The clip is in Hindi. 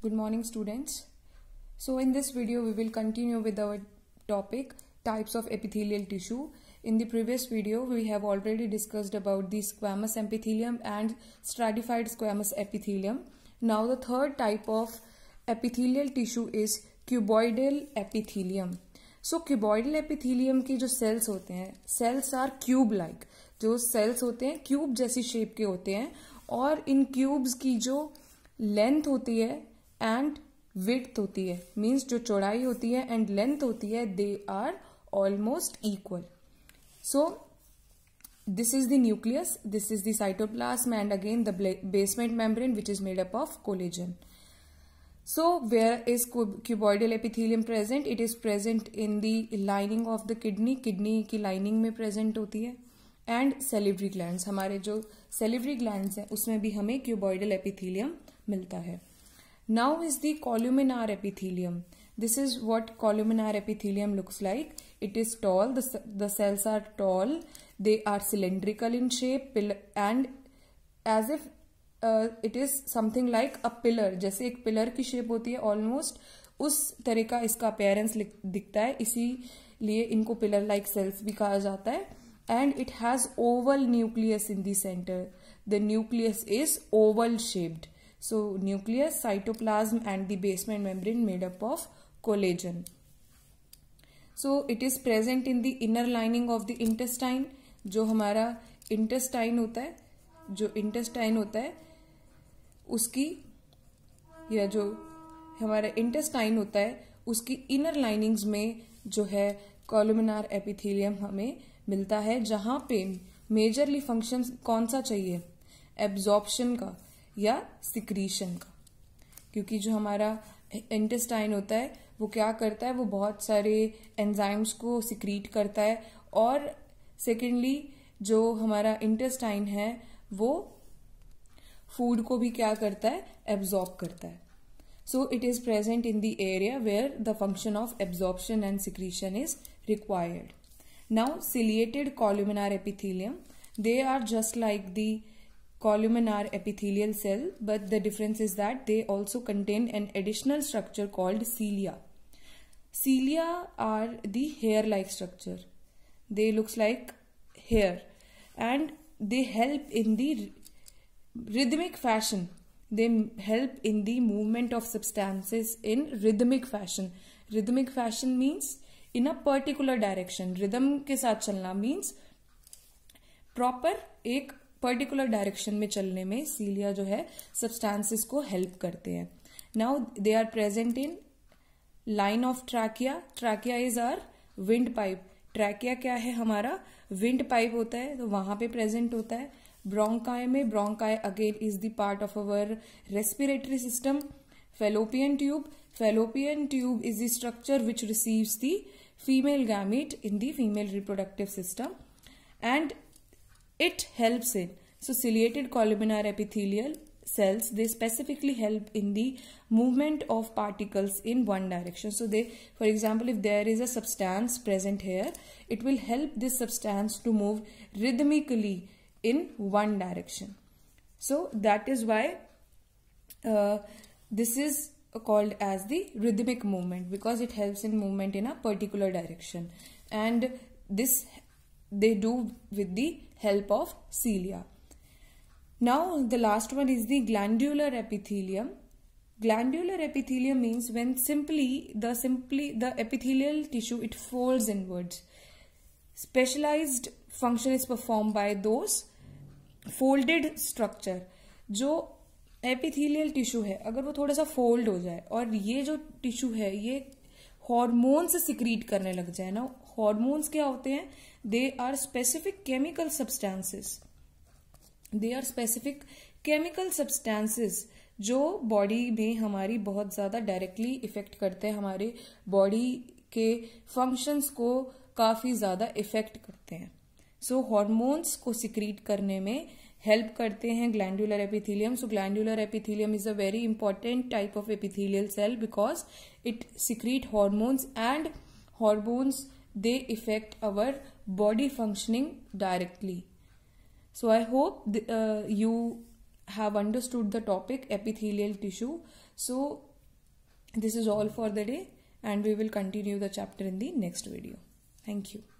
Good morning students. So in this video we will continue with our topic types of epithelial tissue. In the previous video we have already discussed about the squamous epithelium and stratified squamous epithelium. Now the third type of epithelial tissue is cuboidal epithelium. So cuboidal epithelium के जो सेल्स होते हैं सेल्स आर क्यूब लाइक जो सेल्स होते हैं क्यूब जैसी शेप के होते हैं और इन क्यूब्स की जो लेंथ होती है एंड विथ होती है मीन्स जो चौड़ाई होती है एंड लेंथ होती है they are almost equal so this is the nucleus this is the cytoplasm and again the basement membrane which is made up of collagen so where is cuboidal epithelium present it is present in the lining of the kidney kidney की लाइनिंग में प्रेजेंट होती है एंड सेलिवरी ग्लैंड हमारे जो सेलिवरी ग्लैंड है उसमें भी हमें क्यूबॉइडल एपिथीलियम मिलता है Now is the columnar epithelium. This is what columnar epithelium looks like. It is tall. The, the cells are tall. They are cylindrical in shape and as if uh, it is something like a pillar jaise ek pillar ki shape hoti hai almost us tarah ka iska appearance dikhta hai isi liye inko pillar like cells bhi kaha jata hai and it has oval nucleus in the center the nucleus is oval shaped So nucleus, cytoplasm and the basement membrane made up of collagen. So it is present in the inner lining of the intestine. जो हमारा intestine होता है जो intestine होता है उसकी या जो हमारा intestine होता है उसकी inner linings में जो है कॉलमिनार एपिथेलियम हमें मिलता है जहाँ पे मेजरली फंक्शन कौन सा चाहिए एब्जॉर्प्शन का या सिक्रीशन का क्योंकि जो हमारा इंटेस्टाइन होता है वो क्या करता है वो बहुत सारे एंजाइम्स को सिक्रीट करता है और सेकेंडली जो हमारा इंटेस्टाइन है वो फूड को भी क्या करता है एब्जॉर्ब करता है so it is present in the area where the function of absorption and secretion is required now ciliated columnar epithelium they are just like the Columnar are epithelial cell, but the difference is that they also contain an additional structure called cilia. Cilia are the hair-like structure. They looks like hair and they help in the rhythmic fashion. They help in the movement of substances in rhythmic fashion. Rhythmic fashion means in a particular direction. Rhythm ke saath chalna means proper एक पर्टिकुलर डायरेक्शन में चलने में सीलिया जो है सब्सटेंसेस को हेल्प करते हैं now they are present in line of trachea trachea is are windpipe trachea क्या है हमारा विंड पाइप होता है तो वहां पे प्रेजेंट होता है ब्रोंकाय में bronchi again is the part of our respiratory system fallopian tube fallopian tube is the structure which receives the female gamete in the female reproductive system and It helps in so ciliated columnar epithelial cells they specifically help in the movement of particles in one direction so they for example if there is a substance present here it will help this substance to move rhythmically in one direction so that is why uh, this is called as the rhythmic movement because it helps in movement in a particular direction and this they do with the help of cilia. Now the last one is the glandular epithelium. Glandular epithelium means when simply the simply the epithelial tissue it folds inwards. Specialized function is performed by those folded structure jo epithelial tissue hai agar wo thoda sa fold ho jaye aur ye jo tissue hai ye hormones secrete करने लग जाए ना हॉर्मोन्स क्या होते हैं they are specific chemical substances they are specific chemical substances जो बॉडी में हमारी बहुत ज़्यादा डायरेक्टली इफेक्ट करते हैं हमारे बॉडी के फंक्शंस को काफ़ी ज़्यादा इफेक्ट करते हैं सो हॉर्मोन्स को सिक्रीट करने में हेल्प करते हैं glandular epithelium so glandular epithelium is a very important type of epithelial cell because it secrete hormones and hormones they effect our body functioning directly so I hope you have understood the topic epithelial tissue so this is all for the day and we will continue the chapter in the next video thank you